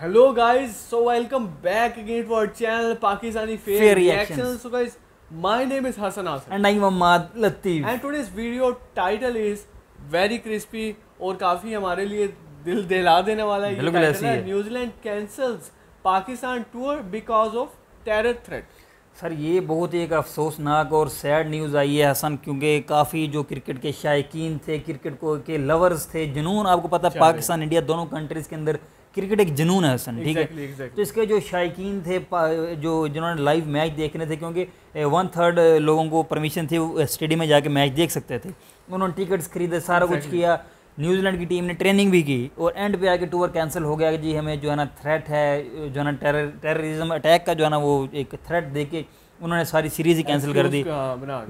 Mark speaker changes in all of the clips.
Speaker 1: Hello guys so welcome back again to our channel Pakistani fair reaction so guys my name is Hasan Asam and I am Ammad Latif and today's video title is very crispy और काफी हमारे लिए दिल दिला देने वाला ये टाइटल है New Zealand cancels Pakistan tour because of terror threat
Speaker 2: sir ये बहुत ही एक अफसोसनाक और सैड न्यूज़ आई है हसन क्योंकि काफ़ी जो क्रिकेट के शायकीन थे क्रिकेट को के लवर्स थे जुनून आपको पता है पाकिस्तान इंडिया दोनों कंट्रीज़ के अंदर क्रिकेट एक जुनून है हसन ठीक है तो इसके जो शायकीन थे जो जिन्होंने लाइव मैच देखने थे क्योंकि वन थर्ड लोगों को परमिशन थी स्टेडियम में जाके मैच देख सकते थे उन्होंने टिकट्स खरीदे सारा कुछ किया न्यूजीलैंड की टीम ने ट्रेनिंग भी की और एंड पे आके टूर कैंसिल हो गया कि जी हमें जो है ना थ्रेट है जो है ना टेररिज्म अटैक का जो है ना वो एक थ्रेट देके के
Speaker 1: उन्होंने सारी सीरीज ही कैंसिल कर दी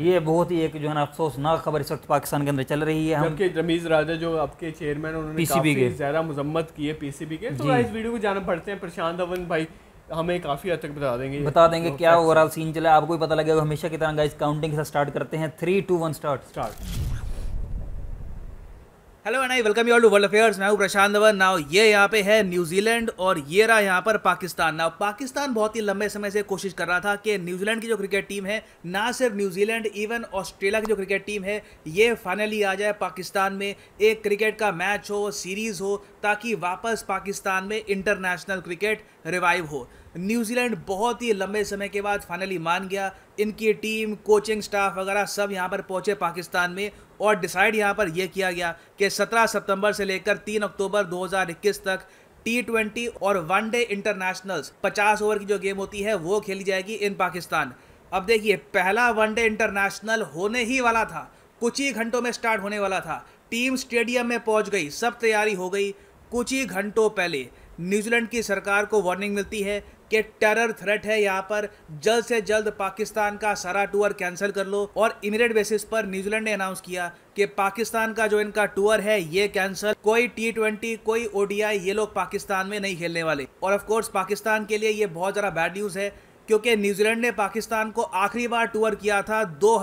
Speaker 2: ये बहुत ही एक जो है ना अफसोसनाक खबर इस वक्त पाकिस्तान के अंदर
Speaker 1: चल रही है जबकि रमीज राजा जो आपके चेयरमैन उन्होंने पीसीबी के ज्यादा मजम्मत की है पीसीबी के तो इस वीडियो को जाना पड़ते हैं प्रशांत धवन भाई हमें काफ़ी हद तक बता देंगे बता देंगे तो क्या ओवरऑल
Speaker 2: सीन चला आपको भी पता लगेगा हमेशा की तरह गाइस काउंटिंग साथ स्टार्ट करते हैं three two one start start
Speaker 3: hello and I welcome you all to world affairs मैं हूं प्रशांत धवन नाउ ये यहाँ पे है न्यूजीलैंड और ये रहा यहाँ पर पाकिस्तान नाउ पाकिस्तान बहुत ही लंबे समय से कोशिश कर रहा था कि न्यूजीलैंड की जो क्रिकेट टीम है ना सिर्फ न्यूजीलैंड इवन ऑस्ट्रेलिया की जो क्रिकेट टीम है ये फाइनली आ जाए पाकिस्तान में एक क्रिकेट का मैच हो सीरीज़ हो ताकि वापस पाकिस्तान में इंटरनेशनल क्रिकेट रिवाइव हो न्यूजीलैंड बहुत ही लंबे समय के बाद फाइनली मान गया इनकी टीम कोचिंग स्टाफ वगैरह सब यहाँ पर पहुँचे पाकिस्तान में और डिसाइड यहाँ पर यह किया गया कि 17 सितंबर से लेकर 3 अक्टूबर 2021 तक टी ट्वेंटी और वनडे इंटरनेशनल्स पचास ओवर की जो गेम होती है वो खेली जाएगी इन पाकिस्तान अब देखिए पहला वनडे इंटरनेशनल होने ही वाला था कुछ ही घंटों में स्टार्ट होने वाला था टीम स्टेडियम में पहुंच गई सब तैयारी हो गई कुछ ही घंटों पहले न्यूजीलैंड की सरकार को वार्निंग मिलती है कि टेरर थ्रेट है यहाँ पर जल्द से जल्द पाकिस्तान का सारा टूर कैंसिल कर लो और इमीडिएट बेसिस पर न्यूजीलैंड ने अनाउंस किया कि पाकिस्तान का जो इनका टूर है ये कैंसिल कोई टी ट्वेंटी कोई ओडीआई ये लोग पाकिस्तान में नहीं खेलने वाले और ऑफकोर्स पाकिस्तान के लिए ये बहुत ज़्यादा बैड न्यूज़ है क्योंकि न्यूजीलैंड ने पाकिस्तान को आखिरी बार टूर किया था दो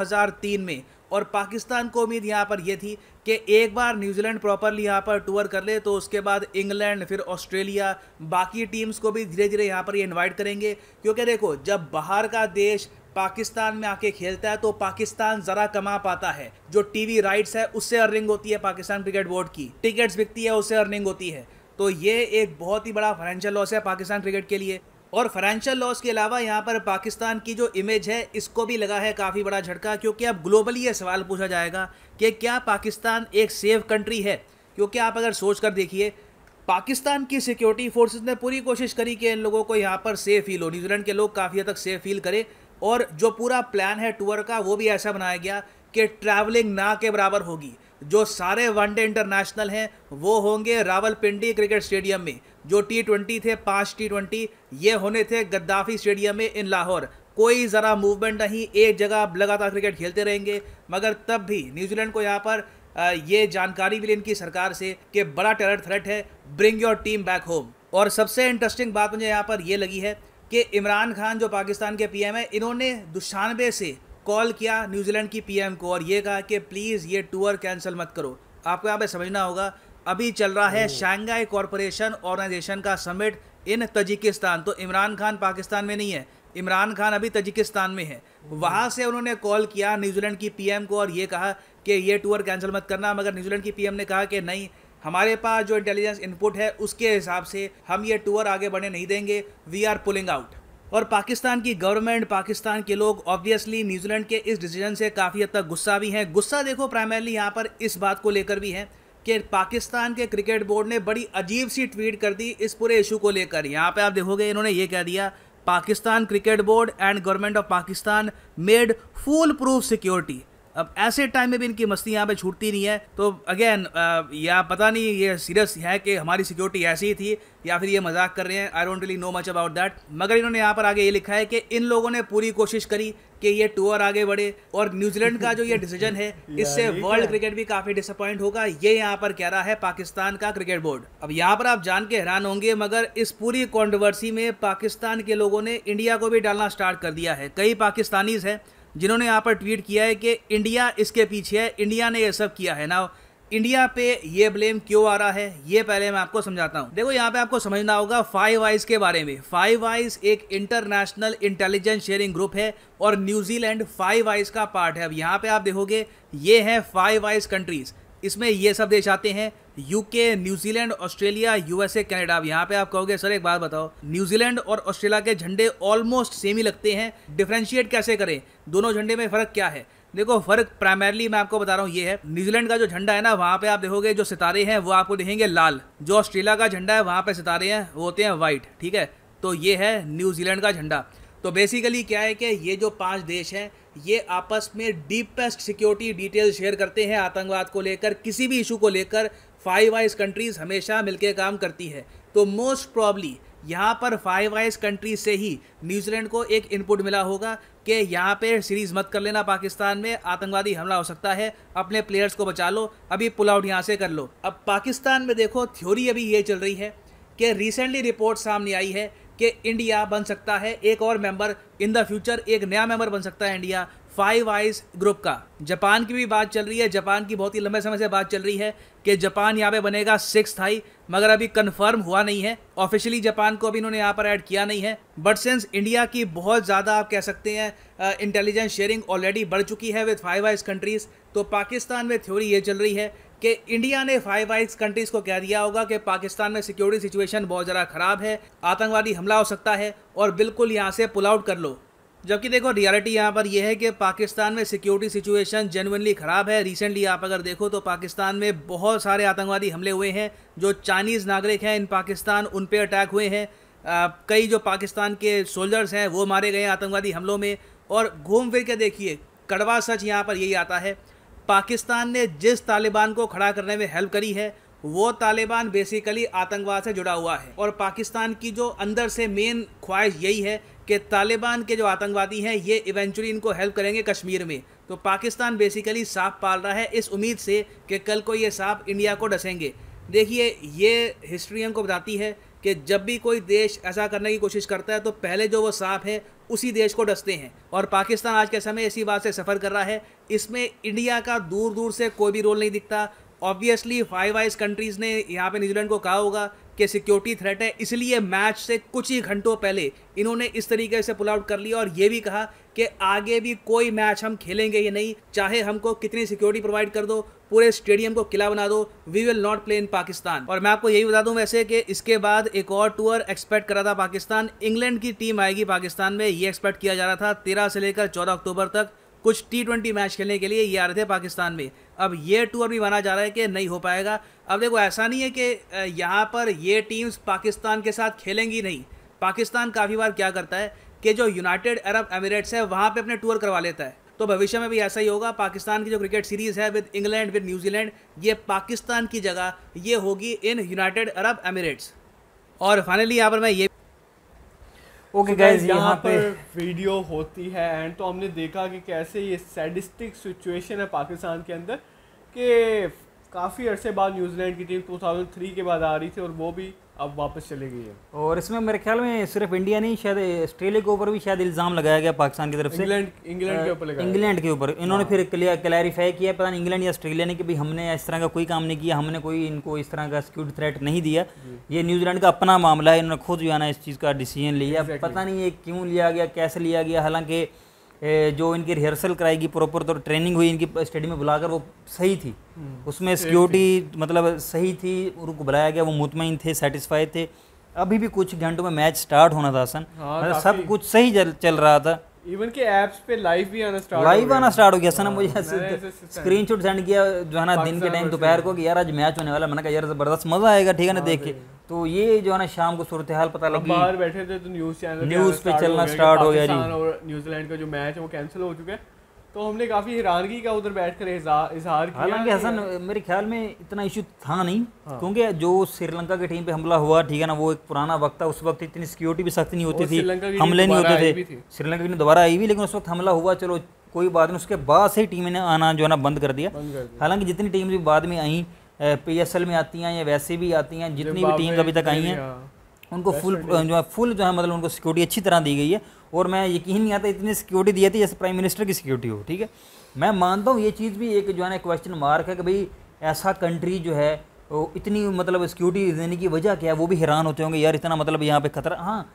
Speaker 3: में और पाकिस्तान को उम्मीद यहाँ पर यह थी कि एक बार न्यूजीलैंड प्रॉपरली यहाँ पर टूर कर ले तो उसके बाद इंग्लैंड फिर ऑस्ट्रेलिया बाकी टीम्स को भी धीरे धीरे यहाँ पर ये इन्वाइट करेंगे क्योंकि देखो जब बाहर का देश पाकिस्तान में आके खेलता है तो पाकिस्तान ज़रा कमा पाता है जो टीवी राइट्स है उससे अर्निंग होती है पाकिस्तान क्रिकेट बोर्ड की टिकट्स बिकती है उससे अर्निंग होती है तो ये एक बहुत ही बड़ा फाइनेंशियल लॉस है पाकिस्तान क्रिकेट के लिए और फाइनेंशियल लॉस के अलावा यहाँ पर पाकिस्तान की जो इमेज है इसको भी लगा है काफ़ी बड़ा झटका क्योंकि अब ग्लोबली ये सवाल पूछा जाएगा कि क्या पाकिस्तान एक सेफ कंट्री है क्योंकि आप अगर सोच कर देखिए पाकिस्तान की सिक्योरिटी फोर्सेज ने पूरी कोशिश करी कि इन लोगों को यहाँ पर सेफ फील हो न्यूजीलैंड के लोग काफ़ी हद तक सेफ फील करें और जो पूरा प्लान है टूर का वो भी ऐसा बनाया गया कि ट्रैवलिंग ना के बराबर होगी जो सारे वनडे इंटरनेशनल हैं वो होंगे रावलपिंडी क्रिकेट स्टेडियम में जो टी ट्वेंटी थे पाँच टी ट्वेंटी ये होने थे गद्दाफी स्टेडियम में इन लाहौर कोई ज़रा मूवमेंट नहीं एक जगह लगातार क्रिकेट खेलते रहेंगे मगर तब भी न्यूजीलैंड को यहाँ पर ये जानकारी मिली इनकी सरकार से कि बड़ा टेरर थ्रेट है bring your team back home और सबसे इंटरेस्टिंग बात मुझे यहाँ पर यह लगी है कि इमरान खान जो पाकिस्तान के पीएम है इन्होंने दुशानबे से कॉल किया न्यूजीलैंड की पीएम को और ये कहा कि प्लीज़ ये टूर कैंसिल मत करो आपको यहाँ पर समझना होगा अभी चल रहा है शंघाई कॉरपोरेशन ऑर्गेनाइजेशन का समिट इन तजिकिस्तान तो इमरान खान पाकिस्तान में नहीं है इमरान खान अभी तजिकिस्तान में है वहाँ से उन्होंने कॉल किया न्यूजीलैंड की पीएम को और ये कहा कि ये टूर कैंसिल मत करना मगर न्यूजीलैंड की पीएम ने कहा कि नहीं हमारे पास जो इंटेलिजेंस इनपुट है उसके हिसाब से हम ये टूर आगे बढ़े नहीं देंगे वी आर पुलिंग आउट और पाकिस्तान की गवर्नमेंट पाकिस्तान के लोग ऑब्वियसली न्यूजीलैंड के इस डिसीजन से काफ़ी हद तक गुस्सा भी हैं गुस्सा देखो प्राइमरली यहाँ पर इस बात को लेकर भी है कि पाकिस्तान के क्रिकेट बोर्ड ने बड़ी अजीब सी ट्वीट कर दी इस पूरे इशू को लेकर यहाँ पे आप देखोगे इन्होंने ये कह दिया Pakistan cricket board and government of Pakistan made full proof security अब ऐसे टाइम में भी इनकी मस्ती यहाँ पे छूटती नहीं है तो अगेन या पता नहीं ये सीरियस है कि हमारी सिक्योरिटी ऐसी ही थी या फिर ये मजाक कर रहे हैं I don't really know much about that मगर इन्होंने यहाँ पर आगे ये लिखा है कि इन लोगों ने पूरी कोशिश करी कि ये टूर आगे बढ़े और न्यूजीलैंड का जो ये डिसीजन है इससे वर्ल्ड क्रिकेट भी काफ़ी डिसअपॉइंट होगा ये यहाँ पर कह रहा है पाकिस्तान का क्रिकेट बोर्ड अब यहाँ पर आप जान के हैरान होंगे मगर इस पूरी कॉन्ट्रोवर्सी में पाकिस्तान के लोगों ने इंडिया को भी डालना स्टार्ट कर दिया है कई पाकिस्तानीज हैं जिन्होंने यहाँ पर ट्वीट किया है कि इंडिया इसके पीछे है इंडिया ने यह सब किया है ना इंडिया पे ये ब्लेम क्यों आ रहा है ये पहले मैं आपको समझाता हूँ देखो यहाँ पे आपको समझना होगा फाइव आइज के बारे में फाइव आइज एक इंटरनेशनल इंटेलिजेंस शेयरिंग ग्रुप है और न्यूजीलैंड फाइव आइज का पार्ट है अब यहाँ पे आप देखोगे ये है फाइव आइज कंट्रीज इसमें ये सब देश आते हैं UK New Zealand Australia USA Canada अब यहाँ पे आप कहोगे सर एक बात बताओ न्यूजीलैंड और ऑस्ट्रेलिया के झंडे ऑलमोस्ट सेम ही लगते हैं डिफ्रेंशिएट कैसे करें दोनों झंडे में फर्क क्या है देखो फर्क प्राइमरली मैं आपको बता रहा हूँ ये है न्यूजीलैंड का जो झंडा है ना वहाँ पे आप देखोगे जो सितारे हैं वो आपको देखेंगे लाल जो ऑस्ट्रेलिया का झंडा है वहाँ पे सितारे हैं वो होते हैं वाइट ठीक है तो ये है न्यूजीलैंड का झंडा तो बेसिकली क्या है कि ये जो पांच देश हैं ये आपस में डीपेस्ट सिक्योरिटी डिटेल शेयर करते हैं आतंकवाद को लेकर किसी भी इशू को लेकर फाइव वाइज कंट्रीज़ हमेशा मिलकर काम करती है तो मोस्ट प्रॉब्ली यहाँ पर फाइव आइज कंट्री से ही न्यूजीलैंड को एक इनपुट मिला होगा कि यहाँ पे सीरीज़ मत कर लेना पाकिस्तान में आतंकवादी हमला हो सकता है अपने प्लेयर्स को बचा लो अभी पुल आउट यहाँ से कर लो अब पाकिस्तान में देखो थ्योरी अभी ये चल रही है कि रिसेंटली रिपोर्ट सामने आई है कि इंडिया बन सकता है एक और मेंबर इन द फ्यूचर एक नया मेंबर बन सकता है इंडिया फाइव आइज ग्रुप का जापान की भी बात चल रही है जापान की बहुत ही लंबे समय से बात चल रही है कि जापान यहाँ पे बनेगा सिक्स थाई मगर अभी कंफर्म हुआ नहीं है ऑफिशियली जापान को अभी इन्होंने यहाँ पर ऐड किया नहीं है बट सिंस इंडिया की बहुत ज़्यादा आप कह सकते हैं इंटेलिजेंस शेयरिंग ऑलरेडी बढ़ चुकी है विद फाइव आइज कंट्रीज़ तो पाकिस्तान में थ्योरी ये चल रही है कि इंडिया ने फाइव आइज कंट्रीज को कह दिया होगा कि पाकिस्तान में सिक्योरिटी सिचुएशन बहुत ज़रा खराब है आतंकवादी हमला हो सकता है और बिल्कुल यहाँ से पुल आउट कर लो जबकि देखो रियलिटी यहाँ पर यह है कि पाकिस्तान में सिक्योरिटी सिचुएशन जेनुनली ख़राब है रिसेंटली आप अगर देखो तो पाकिस्तान में बहुत सारे आतंकवादी हमले हुए हैं जो चाइनीज़ नागरिक हैं इन पाकिस्तान उन पर अटैक हुए हैं कई जो पाकिस्तान के सोल्जर्स हैं वो मारे गए आतंकवादी हमलों में और घूम फिर के देखिए कड़वा सच यहाँ पर यही आता है पाकिस्तान ने जिस तालिबान को खड़ा करने में हेल्प करी है वो तालिबान बेसिकली आतंकवाद से जुड़ा हुआ है और पाकिस्तान की जो अंदर से मेन ख्वाहिश यही है कि तालिबान के जो आतंकवादी हैं ये इवेंचुअली इनको हेल्प करेंगे कश्मीर में तो पाकिस्तान बेसिकली सांप पाल रहा है इस उम्मीद से कि कल को ये सांप इंडिया को डसेंगे देखिए ये हिस्ट्री हमको बताती है कि जब भी कोई देश ऐसा करने की कोशिश करता है तो पहले जो वो सांप है उसी देश को डसते हैं और पाकिस्तान आज के समय इसी बात से सफ़र कर रहा है इसमें इंडिया का दूर दूर से कोई भी रोल नहीं दिखता ऑब्वियसली फाइव आइज कंट्रीज़ ने यहाँ पे न्यूजीलैंड को कहा होगा के सिक्योरिटी थ्रेट है इसलिए मैच से कुछ ही घंटों पहले इन्होंने इस तरीके से पुल आउट कर लिया और ये भी कहा कि आगे भी कोई मैच हम खेलेंगे ही नहीं चाहे हमको कितनी सिक्योरिटी प्रोवाइड कर दो पूरे स्टेडियम को किला बना दो we will not play in Pakistan और मैं आपको यही बता दूं वैसे कि इसके बाद एक और टूर एक्सपेक्ट करा था पाकिस्तान इंग्लैंड की टीम आएगी पाकिस्तान में ये एक्सपेक्ट किया जा रहा था तेरह से लेकर चौदह अक्टूबर तक कुछ टी ट्वेंटी मैच खेलने के लिए ये आ रहे थे पाकिस्तान में अब ये टूर भी माना जा रहा है कि नहीं हो पाएगा अब देखो ऐसा नहीं है कि यहाँ पर ये टीम्स पाकिस्तान के साथ खेलेंगी नहीं पाकिस्तान काफ़ी बार क्या करता है कि जो यूनाइटेड अरब एमिरेट्स है वहाँ पे अपने टूर करवा लेता है तो भविष्य में भी ऐसा ही होगा पाकिस्तान की जो क्रिकेट सीरीज़ है विद इंग्लैंड विद न्यूजीलैंड ये पाकिस्तान की जगह ये होगी इन यूनाइटेड अरब एमिरेट्स और
Speaker 1: फाइनली यहाँ पर मैं ये
Speaker 3: ओके गाइस यहाँ पे
Speaker 1: वीडियो होती है एंड तो हमने देखा कि कैसे ये सैडिस्टिक सिचुएशन है पाकिस्तान के अंदर कि काफ़ी अरसे बाद न्यूजीलैंड की टीम 2003 के बाद आ रही थी और वो भी अब वापस चली गई है
Speaker 2: और इसमें मेरे ख्याल में सिर्फ इंडिया नहीं शायद ऑस्ट्रेलिया के ऊपर भी शायद इल्ज़ाम लगाया गया पाकिस्तान की तरफ से इंग्लैंड इंग्लैंड के ऊपर इंग्लैंड के ऊपर इन्होंने हाँ। फिर क्लैरिफाई किया पता नहीं इंग्लैंड या ऑस्ट्रेलिया ने कि भाई हमने इस तरह का कोई काम नहीं किया हमने कोई इनको इस तरह का सिक्योरिटी थ्रेट नहीं दिया ये न्यूजीलैंड का अपना मामला है इन्होंने खुद जो है ना इस चीज़ का डिसीजन लिया पता नहीं ये क्यों लिया गया कैसे लिया गया हालांकि जो इनकी रिहर्सल कराई गई प्रॉपर तो ट्रेनिंग हुई इनकी स्टडी में बुलाकर वो सही थी हम्म, उसमें सिक्योरिटी मतलब सही थी उनको बुलाया गया वो मुतमिन थे सेटिस्फाइड थे अभी भी कुछ घंटों में मैच स्टार्ट होना था सन हाँ, मतलब सब कुछ सही चल रहा था
Speaker 1: इवन के एप्स पे लाइव भी आना स्टार्ट लाइव आना स्टार्ट हो गया सना हाँ, मुझे स्क्रीन
Speaker 2: शॉट सेंड किया जो है ना दिन के टाइम दोपहर को कि यार आज मैच होने वाला मैंने कहा यार जबरदस्त मजा आएगा ठीक है ना हाँ देख के तो ये जो है ना शाम को सूरत हाल पता लगी बाहर बैठे
Speaker 1: थे तो न्यूज़ चैनल न्यूज़ पे चलना स्टार्ट हो गया जी और न्यूजीलैंड का जो मैच है वो कैंसिल हो चुका है तो हमने काफ़ी हैरानगी का उधर बैठ कर इजहार किया हालांकि हसन
Speaker 2: मेरे ख्याल में इतना इशू था नहीं हाँ। क्योंकि जो श्रीलंका की टीम पे हमला हुआ ठीक है ना वो एक पुराना वक्त था उस वक्त इतनी सिक्योरिटी भी सख्त नहीं होती थी हमले नहीं होते थे श्रीलंका की दोबारा आई भी लेकिन उस वक्त हमला हुआ चलो कोई बात नहीं उसके बाद से ही टीम ने आना जो है ना बंद कर दिया हालांकि जितनी टीम भी बाद में आई पीएसएल में आती हैं या वैसे भी आती हैं जितनी भी टीम अभी तक आई हैं हाँ। उनको फुल जो है फुल जो है मतलब उनको सिक्योरिटी अच्छी तरह दी गई है और मैं यकीन नहीं आता इतनी सिक्योरिटी दी है जैसे प्राइम मिनिस्टर की सिक्योरिटी हो ठीक है मैं मानता हूँ ये चीज़ भी एक जो है ना क्वेश्चन मार्क है कि भाई ऐसा कंट्री जो है इतनी मतलब सिक्योरिटी देने की वजह क्या है वो भी हैरान होते होंगे यार इतना मतलब यहाँ पे खतरा हाँ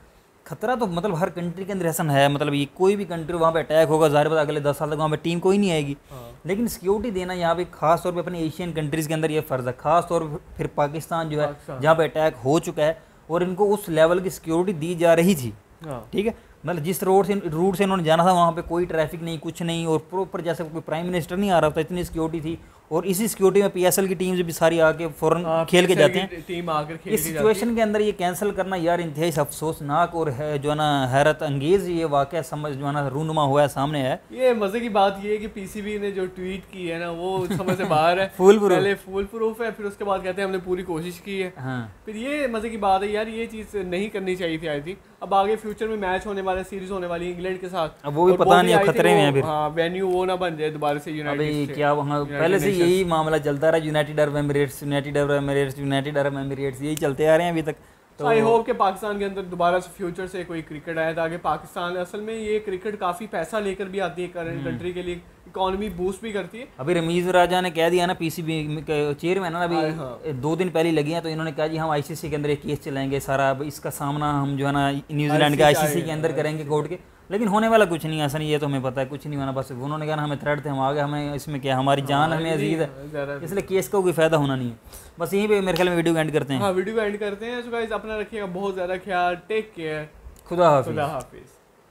Speaker 2: खतरा तो मतलब हर कंट्री के अंदर ऐसा है मतलब ये कोई भी कंट्री वहाँ पे अटैक होगा जाहिर बात अगले दस साल तक वहाँ पे टीम कोई नहीं आएगी हाँ। लेकिन सिक्योरिटी देना यहाँ पे खास तौर पे अपने एशियन कंट्रीज़ के अंदर ये फ़र्ज़ है खास तौर पे फिर पाकिस्तान जो है जहाँ पे अटैक हो चुका है और इनको उस लेवल की सिक्योरिटी दी जा रही थी हाँ। ठीक है मतलब जिस रोड से रूट से इन्होंने जाना था वहाँ पे कोई ट्रैफिक नहीं कुछ नहीं और प्रॉपर जैसे कोई प्राइम मिनिस्टर नहीं आ रहा था इतनी सिक्योरिटी थी और इसी सिक्योरिटी में पीएसएल की टीम्स भी सारी आके फ़ौरन हाँ, खेल के जाते हैं टीम आकर इस सिचुएशन के अंदर ये कैंसिल करना यार इंतहाई अफसोसनाक और है जो है ना हैरत अंगेज़ ये वाक़ समझ जो है ना रूनुमा हुआ है सामने है
Speaker 1: ये मज़े की बात ये है कि पीसीबी ने जो ट्वीट की है ना वो समझ से बाहर है फुल पहले फुल प्रूफ है फिर उसके बाद कहते हैं हमने पूरी कोशिश की है हाँ। फिर ये मज़े की बात है यार ये चीज़ नहीं करनी चाहिए थी आई थिंक अब आगे फ्यूचर में मैच होने वाले सीरीज होने वाली इंग्लैंड के साथ अब वो भी पता नहीं खतरे में है फिर वेन्यू हाँ, वो ना बन जाए दोबारा से यूनाइटेड क्या वहाँ पहले से यही मामला
Speaker 2: चलता रहा United Arab Emirates United Arab Emirates United Arab Emirates यही चलते आ रहे हैं अभी तक तो आई होप
Speaker 1: कि पाकिस्तान के अंदर दोबारा से फ्यूचर से कोई क्रिकेट आए ताकि पाकिस्तान असल में ये क्रिकेट काफ़ी पैसा लेकर भी आती है करंट कंट्री हम्म। के लिए इकोनॉमी बूस्ट भी करती है अभी रमीज राजा
Speaker 2: ने कह दिया ना पी सी बी चेयरमैन ना अभी हाँ। दो दिन पहले लगी हैं तो इन्होंने कहा जी हम आई के अंदर एक केस चलाएंगे सारा अब इसका सामना हम जो है ना न्यूजीलैंड के आई के अंदर करेंगे कोर्ट के लेकिन होने वाला कुछ नहीं है सर ये तो हमें पता है कुछ नहीं होना बस उन्होंने कहा हमें थ्रेड थे हम आ गए हमें इसमें क्या हमारी हाँ, जान हमें अजीज है इसलिए केस का कोई फायदा होना नहीं है बस यहीं पे मेरे ख्याल में वीडियो एंड करते हैं हाँ
Speaker 1: वीडियो एंड करते हैं अपना रखिएगा बहुत ज़्यादा ख्याल टेक केयर खुदा हाफिज़ खुदा हाफिज़